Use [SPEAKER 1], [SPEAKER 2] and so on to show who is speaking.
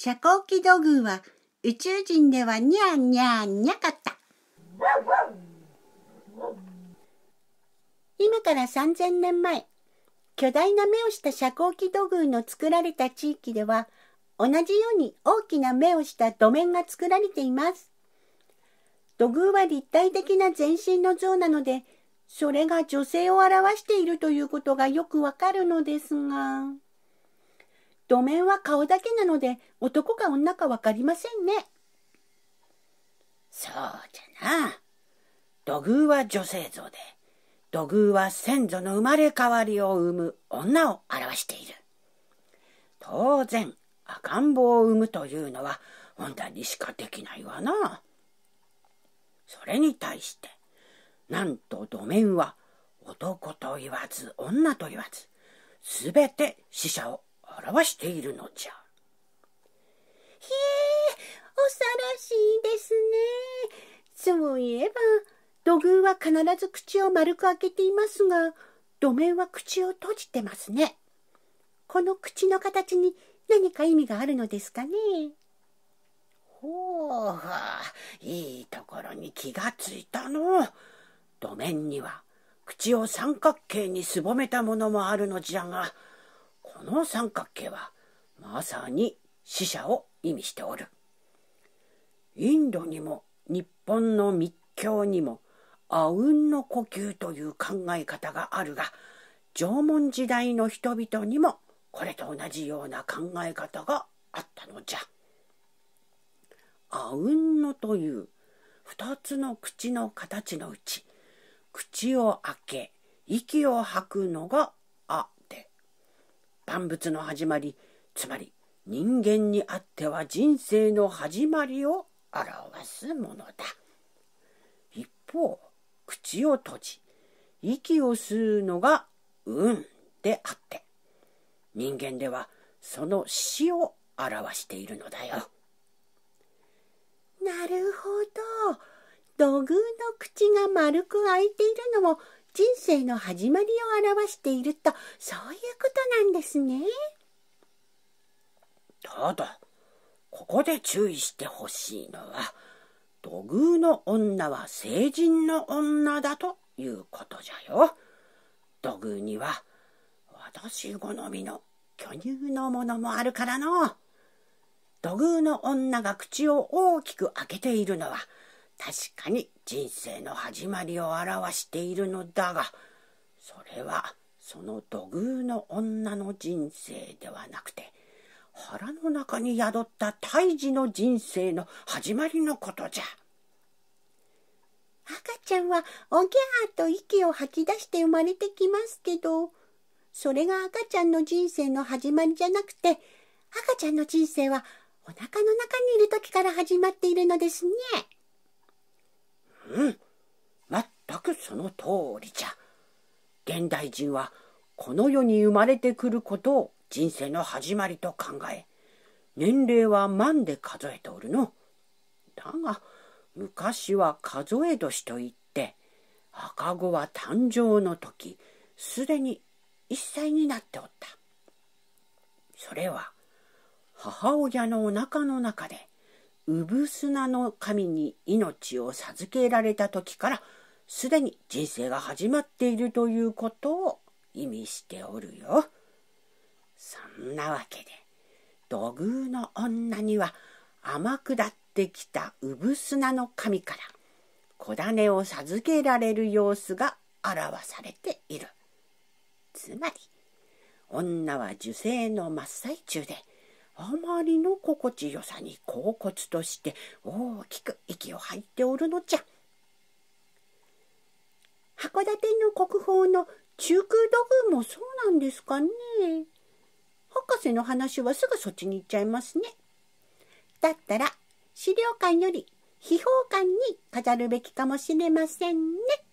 [SPEAKER 1] 遮光器土偶は宇宙人ではニャーニャーニャかった。今から3000年前、巨大な目をした遮光器土偶の作られた地域では、同じように大きな目をした土面が作られています。土偶は立体的な全身の像なので、それが女性を表しているということがよくわかるのですが。土面は顔だけなので男か女か分かりませんね
[SPEAKER 2] そうじゃな土偶は女性像で土偶は先祖の生まれ変わりを生む女を表している当然赤ん坊を産むというのは女にしかできないわなそれに対してなんと土面は男と言わず女と言わず全て死者を表しているのじゃ。へ
[SPEAKER 1] え、恐ろしいですね。そういえば、土偶は必ず口を丸く開けていますが、土面は口を閉じてますね。この口の形に何か意味があるので
[SPEAKER 2] すかね。ほうは、いいところに気がついたの。土面には口を三角形にすぼめたものもあるのじゃが、この三角形はまさに死者を意味しておる。インドにも日本の密教にも阿吽の呼吸という考え方があるが縄文時代の人々にもこれと同じような考え方があったのじゃ。阿吽のという2つの口の形のうち口を開け息を吐くのが「あ」万物の始まりつまり人間にあっては人生の始まりを表すものだ一方口を閉じ息を吸うのが運であって人間ではその死を表しているのだよ
[SPEAKER 1] なるほど土偶の口が丸く開いているのも人生の始まりを表しているとそういうことなんですね。
[SPEAKER 2] ただここで注意してほしいのは土偶の女は成人の女だということじゃよ。土偶には私好みの巨乳のものもあるからの。土偶の女が口を大きく開けているのは確かに人生の始まりを表しているのだがそれはその土偶の女の人生ではなくて腹の中に宿った胎児の人生の始まりのことじゃ
[SPEAKER 1] 赤ちゃんはおぎゃーと息を吐き出して生まれてきますけどそれが赤ちゃんの人生の始まりじゃなくて赤ちゃんの人生はお腹の中にいる時から始まっているのですね。
[SPEAKER 2] うん全くその通りじゃ現代人はこの世に生まれてくることを人生の始まりと考え年齢は万で数えておるのだが昔は数え年といって赤子は誕生の時すでに一歳になっておったそれは母親のおなかの中で産砂の神に命を授けられた時からすでに人生が始まっているということを意味しておるよ。そんなわけで土偶の女には天下ってきた産砂の神から子種を授けられる様子が表されている。つまり女は受精の真っ最中であまりの心地よさに恍惚として大きく息を吐いておるのじゃ
[SPEAKER 1] 函館の国宝の中空土偶もそうなんですかね博士の話はすぐそっちに行っちゃいますねだったら資料館より秘宝館に飾るべきかもしれませんね。